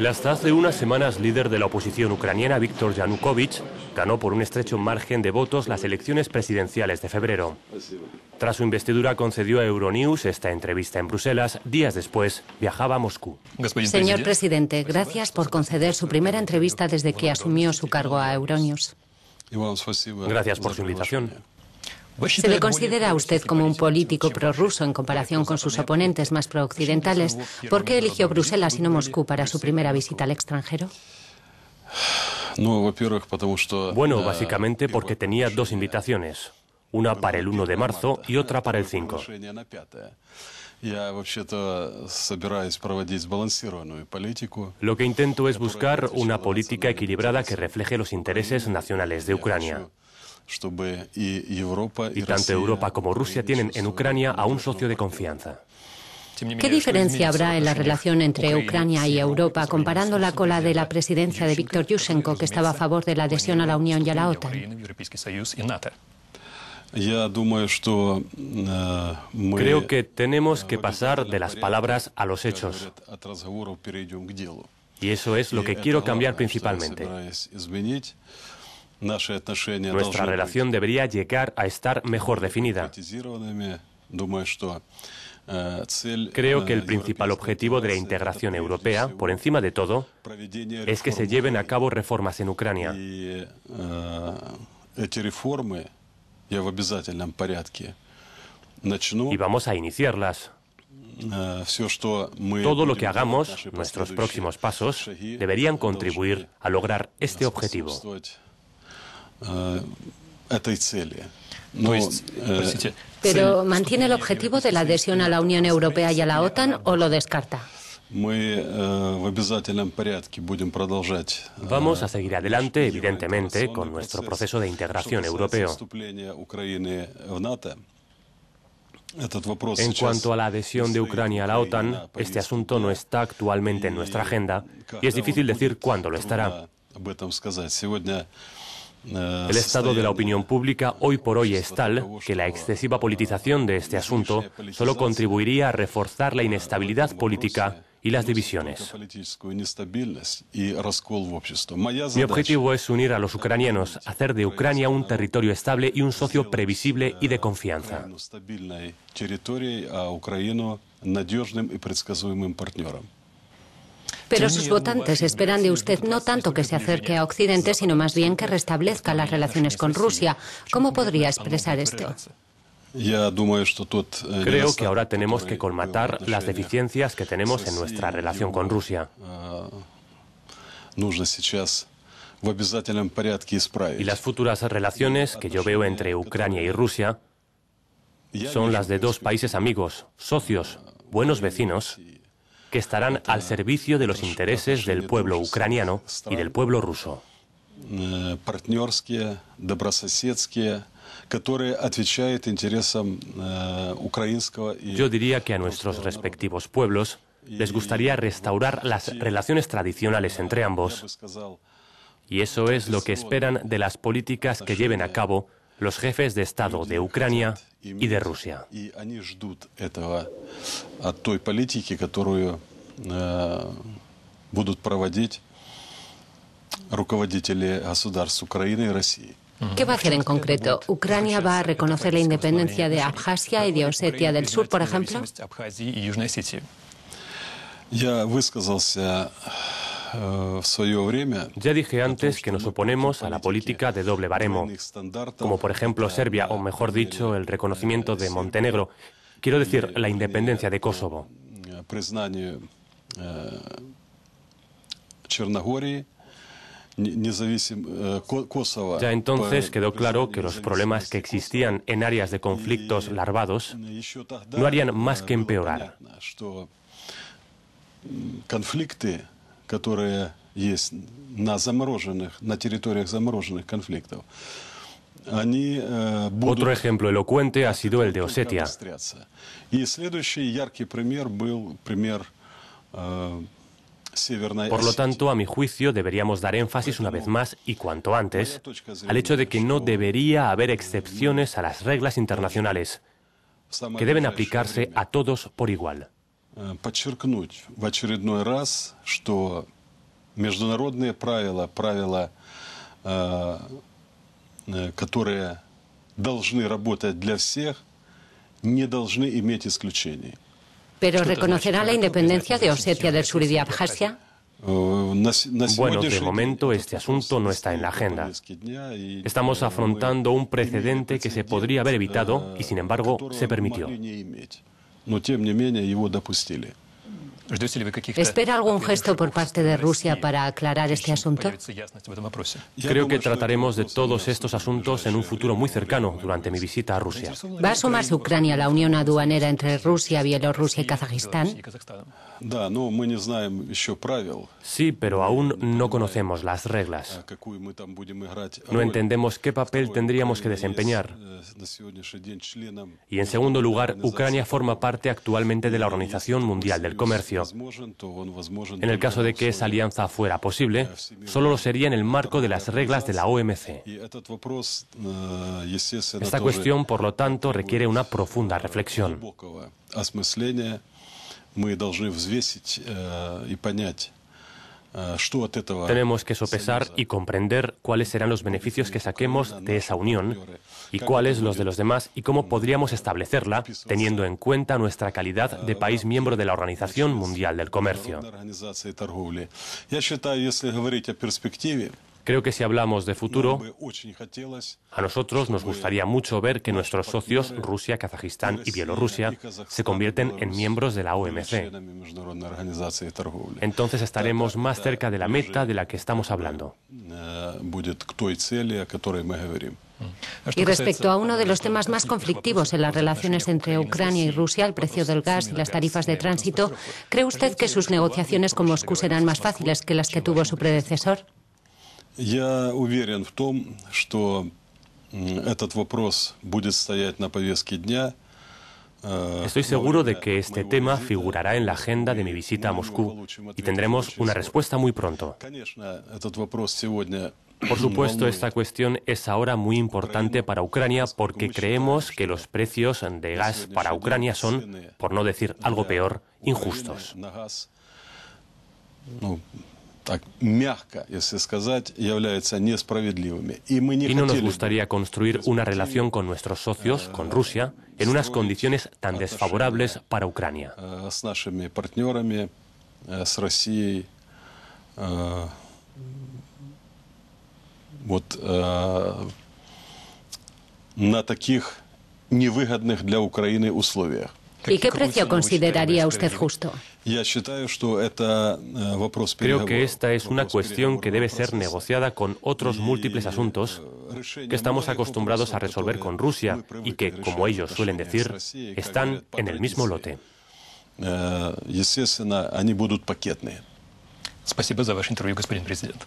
El hasta hace unas semanas líder de la oposición ucraniana, Viktor Yanukovych, ganó por un estrecho margen de votos las elecciones presidenciales de febrero. Tras su investidura concedió a Euronews esta entrevista en Bruselas. Días después viajaba a Moscú. Señor presidente, gracias por conceder su primera entrevista desde que asumió su cargo a Euronews. Gracias por su invitación. Pues Se le considera a usted pues como un político prorruso en comparación con sus oponentes más pues prooccidentales. ¿Por qué eligió Bruselas y no Moscú para su primera visita al extranjero? Bueno, básicamente porque tenía dos invitaciones, una para el 1 de marzo y otra para el 5. Lo que intento es buscar una política equilibrada que refleje los intereses nacionales de Ucrania. Y tanto Europa como Rusia tienen en Ucrania a un socio de confianza. ¿Qué diferencia habrá en la relación entre Ucrania y Europa comparándola con la de la presidencia de Víctor Yushchenko, que estaba a favor de la adhesión a la Unión y a la OTAN? Э, Creo que tenemos э, que pasar de las palabras a los hechos. Y eso es lo que quiero cambiar principalmente. Nuestra relación debería llegar a estar mejor definida. Э, Creo э, que el principal objetivo de la integración europea, por encima de todo, es que se lleven a cabo reformas en Ucrania. Э, y vamos a iniciarlas. Todo lo que hagamos, nuestros próximos pasos, deberían contribuir a lograr este objetivo. Eh, pues, pues, eh, pues, Pero mantiene el objetivo de la adhesión a la Unión Europea y a la OTAN o lo descarta? Э, э, Vamos a seguir adelante, evidentemente, con nuestro proceso de integración europeo. En cuanto a la adhesión de Ucrania a la OTAN, este asunto no está actualmente en nuestra agenda y es difícil decir cuándo lo estará. El ah, estado de la opinión pública hoy por hoy es tal que la excesiva politización de este asunto solo contribuiría a reforzar la inestabilidad política y las divisiones. Mi objetivo es unir a los ucranianos, hacer de Ucrania un territorio estable y un socio previsible y de confianza. Pero sus votantes esperan de usted no tanto que se acerque a Occidente, sino más bien que restablezca las relaciones con Rusia. ¿Cómo podría expresar esto? Eh, creo que ahora tenemos que colmatar las deficiencias que tenemos en nuestra relación con Rusia. Eh, y las futuras relaciones que yo veo entre Ucrania y Rusia son las de dos países amigos, socios, buenos э, vecinos que estarán al servicio de los intereses del pueblo ucraniano y del pueblo ruso. Э, Yo diría que a nuestros respectivos pueblos les gustaría restaurar las relaciones tradicionales entre ambos. Y eso es lo que esperan de las políticas que lleven a cabo los jefes de Estado de Ucrania y de Rusia. Э, ¿Qué va a hacer en concreto? ¿Ucrania va a reconocer la independencia de Abjasia y de Osetia del Sur, por ejemplo? Я высказался ya dije antes que nos oponemos a la política de doble baremo, como por ejemplo Serbia, o mejor dicho, el reconocimiento de Montenegro, quiero decir, la independencia de Kosovo. Э, э, э, ya entonces quedó claro que los problemas que existían en áreas de conflictos larvados no harían más que empeorar que есть en замороженных, на э, Otro ejemplo elocuente ha sido el de Osetia. Э, por lo tanto, a mi juicio, deberíamos dar énfasis una vez más y cuanto antes al hecho de que no debería haber excepciones a las reglas internacionales, que deben aplicarse a todos por igual. подчеркнуть в очередной раз, что международные правила, правила, которые должны работать для всех, не должны иметь исключений. Pero reconocerá la independencia de Osetia del Sur y de Abjasia? Bueno, de momento este asunto no está en la agenda. Estamos afrontando un precedente que se podría haber evitado y, sin embargo, se permitió но тем не менее его допустили. ¿Espera algún gesto por parte de Rusia para aclarar este asunto? Creo que trataremos de todos estos asuntos en un futuro muy cercano, durante mi visita a Rusia. ¿Va a sumarse Ucrania a la unión aduanera entre Rusia, Bielorrusia y Kazajistán? Sí, pero aún no conocemos las reglas. No entendemos qué papel tendríamos que desempeñar. Э, y en segundo lugar, Ucrania forma parte actualmente de la Organización Mundial del Comercio. En el caso de que esa alianza fuera posible, solo lo sería en el marco de las reglas de la OMC. Esta cuestión, por lo tanto, requiere una profunda reflexión. Ah, Tenemos que sopesar y comprender cuáles serán los beneficios que saquemos de esa unión y cuáles los de los demás y cómo podríamos establecerla teniendo en cuenta nuestra calidad de э, país miembro de la Organización Mundial del Comercio. Creo que si hablamos de futuro, a nosotros nos gustaría mucho ver que nuestros socios, Rusia, Kazajistán y Bielorrusia, se convierten en miembros de la OMC. Entonces estaremos más cerca de la meta de la que estamos eh, hablando. Mm. Y respecto a uno de los temas más conflictivos en las relaciones entre Ucrania y Rusia, el precio del gas y las tarifas de tránsito, ¿cree usted que sus negociaciones con Moscú serán más fáciles que las que tuvo su predecesor? вопрос будет э, Estoy seguro de que este tema figurará en la agenda de mi visita a Moscú y tendremos una respuesta muy pronto. Por supuesto, esta cuestión es ahora muy importante para Ucrania porque creemos que los precios de gas para Ucrania son, por no decir algo peor, injustos. так мягко, если сказать, являются несправедливыми. Y no nos gustaría construir una relación con nuestros socios, con э, Rusia, en unas condiciones tan desfavorables э, para Ucrania. С нашими партнерами, э, с Россией. Вот на таких невыгодных для Украины условиях. ¿Y qué precio consideraría usted justo? Creo que esta es una cuestión que debe ser negociada con otros múltiples asuntos que estamos acostumbrados a resolver con Rusia y que, como ellos suelen decir, están en el mismo lote. Gracias por su entrevista, señor presidente.